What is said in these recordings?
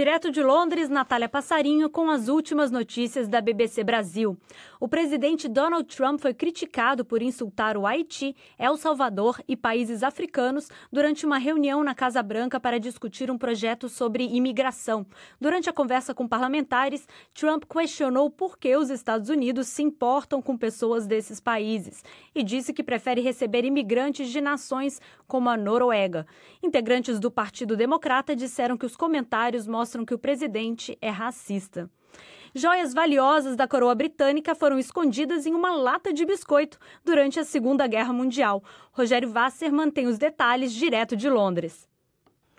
Direto de Londres, Natália Passarinho com as últimas notícias da BBC Brasil. O presidente Donald Trump foi criticado por insultar o Haiti, El Salvador e países africanos durante uma reunião na Casa Branca para discutir um projeto sobre imigração. Durante a conversa com parlamentares, Trump questionou por que os Estados Unidos se importam com pessoas desses países e disse que prefere receber imigrantes de nações como a Noruega. Integrantes do Partido Democrata disseram que os comentários mostram mostram que o presidente é racista. Joias valiosas da coroa britânica foram escondidas em uma lata de biscoito durante a Segunda Guerra Mundial. Rogério Vasser mantém os detalhes direto de Londres.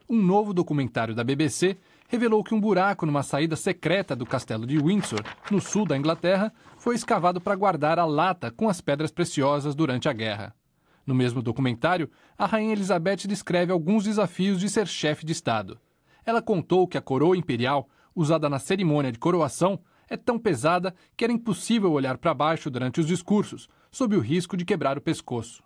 Um novo documentário da BBC revelou que um buraco numa saída secreta do castelo de Windsor, no sul da Inglaterra, foi escavado para guardar a lata com as pedras preciosas durante a guerra. No mesmo documentário, a Rainha Elizabeth descreve alguns desafios de ser chefe de Estado. Ela contou que a coroa imperial, usada na cerimônia de coroação, é tão pesada que era impossível olhar para baixo durante os discursos, sob o risco de quebrar o pescoço.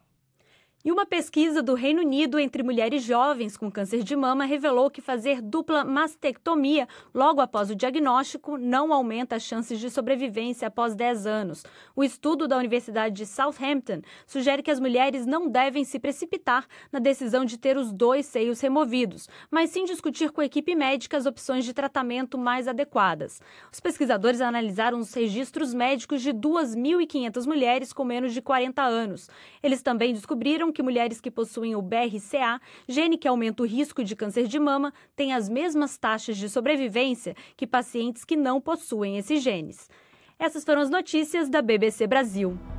E uma pesquisa do Reino Unido entre mulheres jovens com câncer de mama revelou que fazer dupla mastectomia logo após o diagnóstico não aumenta as chances de sobrevivência após 10 anos. O estudo da Universidade de Southampton sugere que as mulheres não devem se precipitar na decisão de ter os dois seios removidos, mas sim discutir com a equipe médica as opções de tratamento mais adequadas. Os pesquisadores analisaram os registros médicos de 2.500 mulheres com menos de 40 anos. Eles também descobriram que mulheres que possuem o BRCA, gene que aumenta o risco de câncer de mama, têm as mesmas taxas de sobrevivência que pacientes que não possuem esses genes. Essas foram as notícias da BBC Brasil.